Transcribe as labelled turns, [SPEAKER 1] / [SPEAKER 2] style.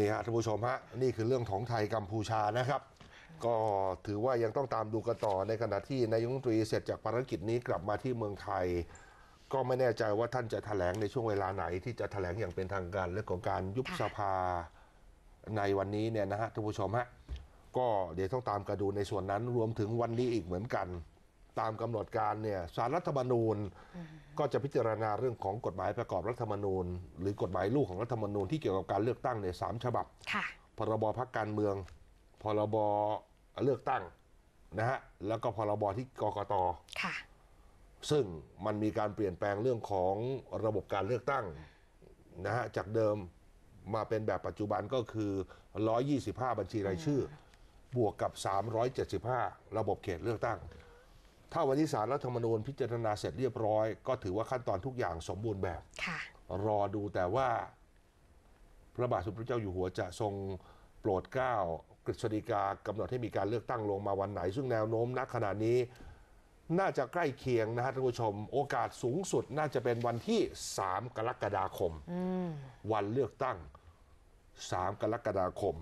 [SPEAKER 1] นี่ฮะท่านผู้ชมฮะนี่คือเรื่องของไทยกัมพูชานะครับ ก็ถือว่ายังต้องตามดูกันต่อในขณะที่นายกรัฐมนตรีเสร็จจากภารกิจนี้กลับมาที่เมืองไทย ก็ไม่แน่ใจว่าท่านจะถแถลงในช่วงเวลาไหนที่จะถแถลงอย่างเป็นทางการเรื่องของการยุบสภาในวันนี้เนี่ยนะฮะท่านผู้ชมฮะก็เดี๋ยวต้องตามกระดูในส่วนนั้นรวมถึงวันนี้อีกเหมือนกันตามกำหนดการเนี่ยสารรัฐมนูญ ก็จะพิจารณาเรื่องของกฎหมายประกอบรัฐมนูญ หรือกฎหมายลูกของรัฐมนูญที่เกี่ยวกับการเลือกตั้งเนี่ยสามฉบับพรบพักการเมืองพรบเลือกตั้งนะฮะแล้วก็พรบที่กกต ค่ะ ซึ่งมันมีการเปลี่ยนแปลงเรื่องของระบบการเลือกตั้งนะฮะจากเดิมมาเป็นแบบปัจจุบันก็คือ 125 บัญชีรายชื่อ บวกกับ 375 ระบบเขตเลือกตั้งถ้าวันนี้สารรัฐธรรมนูญพิจารณาเสร็จเรียบร้อย ก็ถือว่าขั้นตอนทุกอย่างสมบูรณ์แบบ ค่ะ รอดูแต่ว่า พระบาทสมเด็จพระเจ้าอยู่หัวจะทรงโปรดเกล้า กฤษฎีกากำหนดให้มีการเลือกตั้งลงมาวันไหน ซึ่งแนวโน้มณขณะนี้น่าจะใกล้เคียงนะฮะท่านผู้ชม โอกาสสูงสุดน่าจะเป็นวันที่ 3 กรกฎาคมมวันเลือกตั้ง 3 กรกฎาคม